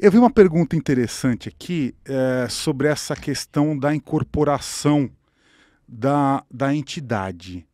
Eu vi uma pergunta interessante aqui é, sobre essa questão da incorporação da, da entidade.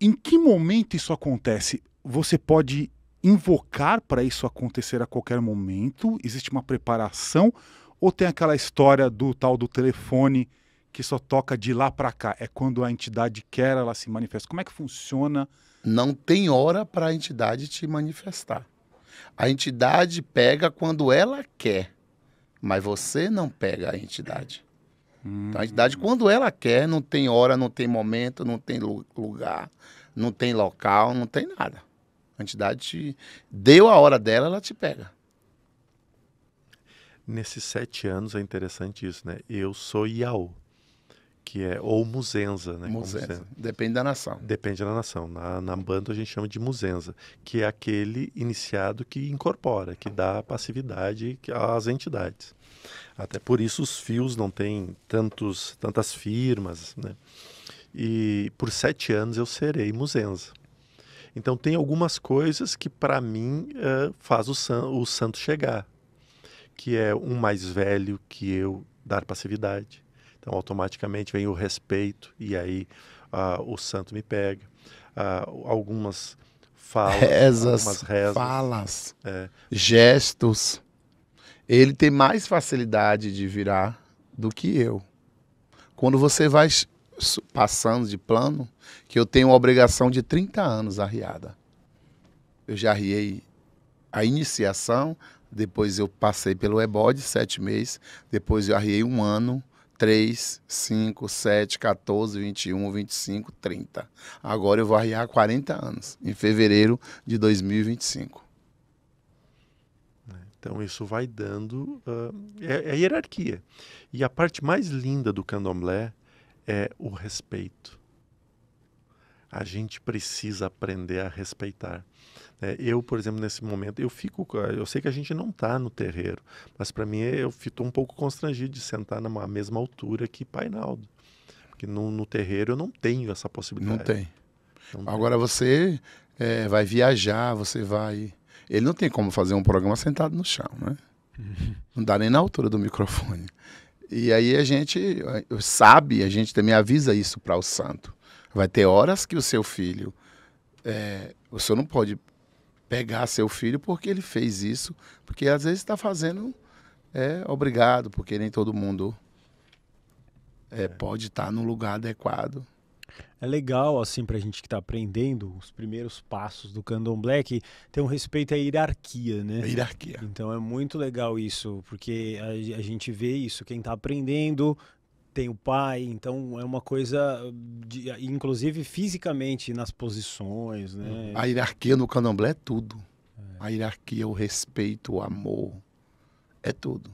Em que momento isso acontece? Você pode invocar para isso acontecer a qualquer momento? Existe uma preparação? Ou tem aquela história do tal do telefone que só toca de lá para cá? É quando a entidade quer, ela se manifesta. Como é que funciona? Não tem hora para a entidade te manifestar. A entidade pega quando ela quer, mas você não pega a entidade. Hum. Então, a entidade, hum. quando ela quer, não tem hora, não tem momento, não tem lugar, não tem local, não tem nada. A entidade te deu a hora dela, ela te pega. Nesses sete anos é interessante isso, né? Eu sou Yao que é ou muzenza, né? Muzenza. Depende da nação. Depende da nação. Na, na banda a gente chama de muzenza, que é aquele iniciado que incorpora, que dá passividade às entidades. Até por isso os fios não têm tantos, tantas firmas, né? E por sete anos eu serei muzenza. Então tem algumas coisas que para mim uh, faz o, san, o santo chegar, que é um mais velho que eu dar passividade então, automaticamente vem o respeito e aí uh, o santo me pega. Uh, algumas falas, rezas, algumas rezas, falas, é. gestos. Ele tem mais facilidade de virar do que eu. Quando você vai passando de plano, que eu tenho uma obrigação de 30 anos arriada. Eu já arriei a iniciação, depois eu passei pelo EBOD sete meses, depois eu arriei um ano, 3, 5, 7, 14, 21, 25, 30. Agora eu vou arriar 40 anos, em fevereiro de 2025. Né, então isso vai dando. Uh, é, é hierarquia. E a parte mais linda do candomblé é o respeito a gente precisa aprender a respeitar. É, eu, por exemplo, nesse momento, eu fico, eu sei que a gente não está no terreiro, mas para mim eu fico um pouco constrangido de sentar na mesma altura que Painaldo, porque no, no terreiro eu não tenho essa possibilidade. Não tem. Não Agora tem. você é, vai viajar, você vai. Ele não tem como fazer um programa sentado no chão, né? Uhum. Não dá nem na altura do microfone. E aí a gente sabe, a gente também avisa isso para o santo. Vai ter horas que o seu filho. É, o senhor não pode pegar seu filho porque ele fez isso, porque às vezes está fazendo é, obrigado, porque nem todo mundo é, é. pode estar tá no lugar adequado. É legal, assim, para a gente que está aprendendo os primeiros passos do candomblé, que tem um respeito à hierarquia, né? A hierarquia. Então é muito legal isso, porque a, a gente vê isso, quem está aprendendo tem o pai, então é uma coisa, de, inclusive fisicamente, nas posições, né? A hierarquia no candomblé é tudo. É. A hierarquia, o respeito, o amor, é tudo.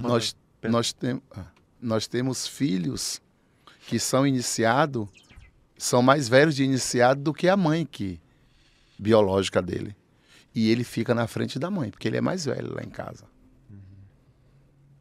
nós, nós, tem, ah, nós temos filhos que são iniciados, são mais velhos de iniciado do que a mãe que biológica dele. E ele fica na frente da mãe, porque ele é mais velho lá em casa.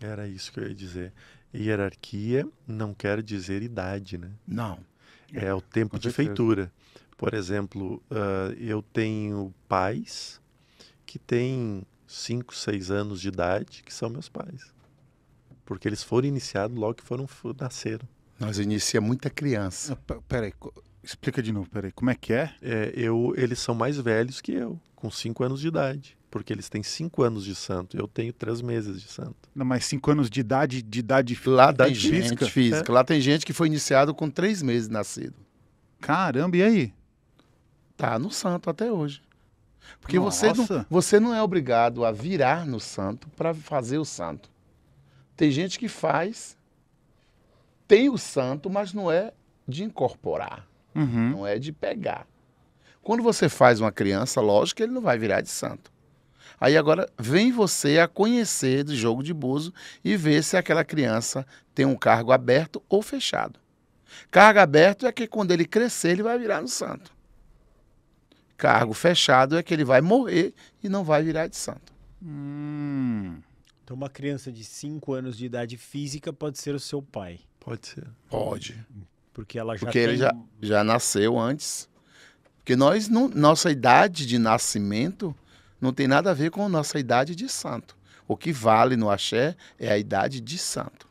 Era isso que eu ia dizer. Hierarquia não quer dizer idade, né? Não. É o tempo Com de certeza. feitura. Por exemplo, uh, eu tenho pais que têm 5, 6 anos de idade, que são meus pais. Porque eles foram iniciados logo que foram nasceram. Nós inicia muita criança. Peraí, explica de novo, peraí, como é que é? é eu, eles são mais velhos que eu com 5 anos de idade. Porque eles têm 5 anos de santo, eu tenho 3 meses de santo. Não, mas 5 anos de idade, de idade, lá idade tem física? Gente física. É. Lá tem gente que foi iniciado com 3 meses nascido. Caramba, e aí? Tá no santo até hoje. Porque você não, você não é obrigado a virar no santo para fazer o santo. Tem gente que faz, tem o santo, mas não é de incorporar, uhum. não é de pegar. Quando você faz uma criança, lógico que ele não vai virar de santo. Aí agora vem você a conhecer do jogo de buzo e ver se aquela criança tem um cargo aberto ou fechado. Cargo aberto é que quando ele crescer, ele vai virar no santo. Cargo fechado é que ele vai morrer e não vai virar de santo. Hum. Então, uma criança de 5 anos de idade física pode ser o seu pai. Pode ser. Pode. Porque ela já Porque tem... ele já, já nasceu antes porque nós, nossa idade de nascimento não tem nada a ver com nossa idade de santo. O que vale no axé é a idade de santo.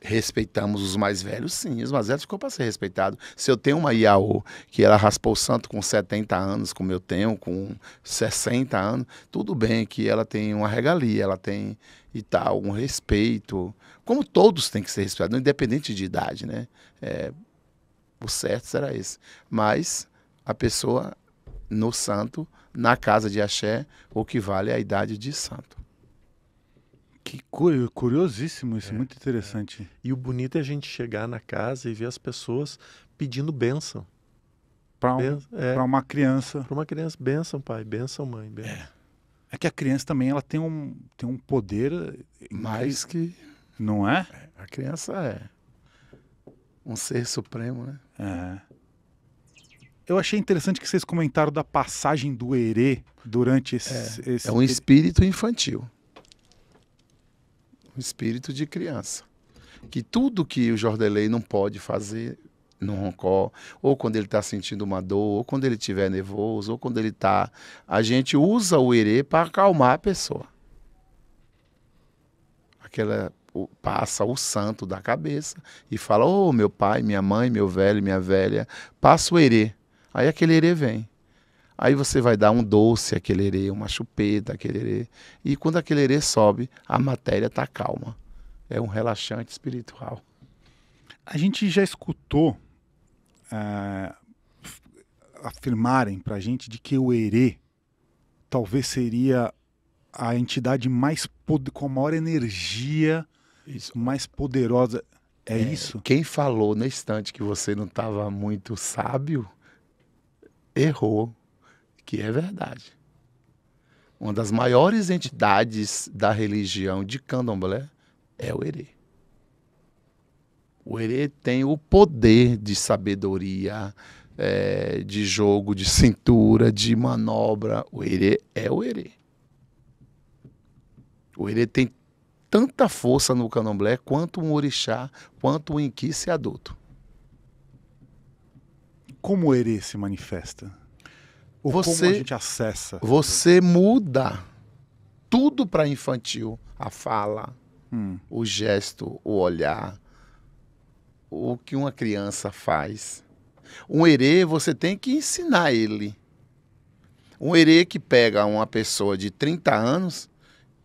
Respeitamos os mais velhos, sim. Os mais velhos ficou para ser respeitado. Se eu tenho uma Iaô que ela raspou o santo com 70 anos, como eu tenho, com 60 anos, tudo bem que ela tem uma regalia, ela tem e tal, um respeito. Como todos têm que ser respeitados, independente de idade, né? É, o certo será esse. Mas a pessoa no santo, na casa de axé, o que vale é a idade de santo. Que curiosíssimo isso, é, muito é. interessante. É. E o bonito é a gente chegar na casa e ver as pessoas pedindo bênção. Para um, é. uma criança. Para uma criança, bênção pai, bênção mãe, bênção. É. é. que a criança também ela tem um, tem um poder... Mais que... Não é? A criança é um ser supremo, né? É. Eu achei interessante que vocês comentaram da passagem do erê durante é, esse é, esse. é, um espírito infantil. Um espírito de criança. Que tudo que o Jordelei não pode fazer no roncó, ou quando ele está sentindo uma dor, ou quando ele estiver nervoso, ou quando ele está. A gente usa o erê para acalmar a pessoa. Aquela passa o santo da cabeça e fala: Ô oh, meu pai, minha mãe, meu velho, minha velha, passa o erê. Aí aquele herê vem. Aí você vai dar um doce aquele herê, uma chupeta aquele herê. E quando aquele herê sobe, a matéria está calma. É um relaxante espiritual. A gente já escutou é, afirmarem para a gente de que o herê talvez seria a entidade mais com a maior energia, isso. mais poderosa. É, é, isso? Quem falou na estante que você não estava muito sábio errou, que é verdade. Uma das maiores entidades da religião de candomblé é o erê. O erê tem o poder de sabedoria, é, de jogo, de cintura, de manobra. O erê é o erê. O erê tem tanta força no candomblé quanto um orixá, quanto um inquice adulto como o erê se manifesta? Ou você, como a gente acessa? Você muda tudo para infantil. A fala, hum. o gesto, o olhar, o que uma criança faz. Um erê, você tem que ensinar ele. Um erê que pega uma pessoa de 30 anos,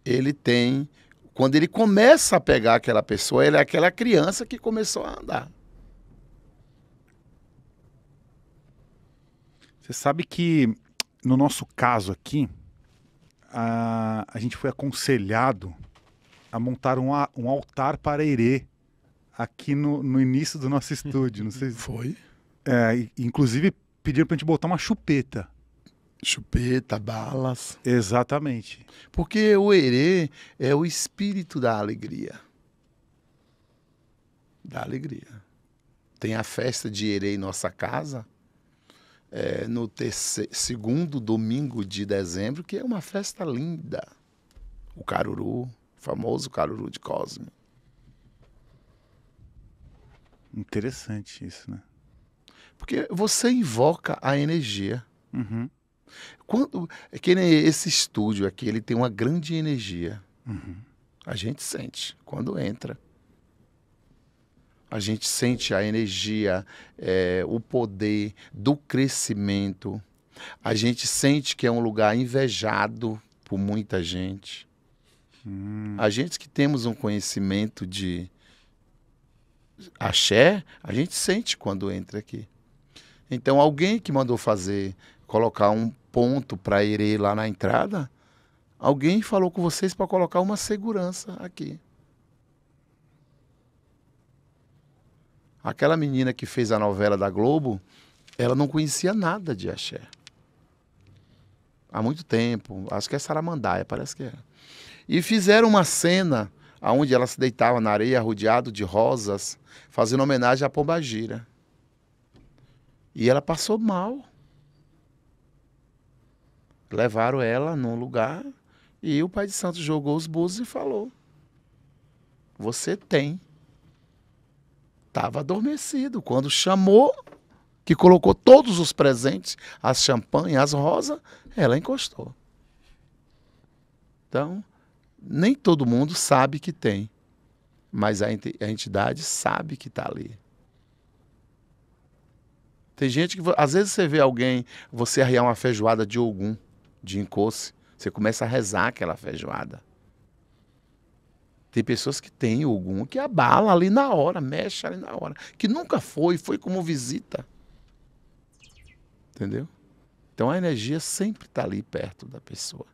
ele tem. Quando ele começa a pegar aquela pessoa, ele é aquela criança que começou a andar. Você sabe que no nosso caso aqui, a, a gente foi aconselhado a montar um, um altar para Herê aqui no, no início do nosso estúdio. Não sei se... Foi. É, inclusive pediram para a gente botar uma chupeta. Chupeta, balas. Exatamente. Porque o erê é o espírito da alegria. Da alegria. Tem a festa de erê em nossa casa, é, no terceiro, segundo domingo de dezembro, que é uma festa linda. O caruru, famoso caruru de Cosme. Interessante isso, né? Porque você invoca a energia. Uhum. Quando, é que esse estúdio aqui, ele tem uma grande energia. Uhum. A gente sente quando entra. A gente sente a energia, é, o poder do crescimento. A gente sente que é um lugar invejado por muita gente. Hum. A gente que temos um conhecimento de axé, a gente sente quando entra aqui. Então, alguém que mandou fazer, colocar um ponto para irei lá na entrada, alguém falou com vocês para colocar uma segurança aqui. Aquela menina que fez a novela da Globo, ela não conhecia nada de axé. Há muito tempo, acho que é Saramandaia, parece que é. E fizeram uma cena onde ela se deitava na areia, rodeado de rosas, fazendo homenagem à Pombagira. E ela passou mal. Levaram ela num lugar e o Pai de Santo jogou os búzios e falou: Você tem estava adormecido. Quando chamou, que colocou todos os presentes, as champanhe, as rosas, ela encostou. Então, nem todo mundo sabe que tem, mas a entidade sabe que está ali. Tem gente que, às vezes, você vê alguém, você arriar uma feijoada de algum, de encosse, você começa a rezar aquela feijoada. Tem pessoas que têm algum que abala ali na hora, mexe ali na hora, que nunca foi, foi como visita. Entendeu? Então a energia sempre está ali perto da pessoa.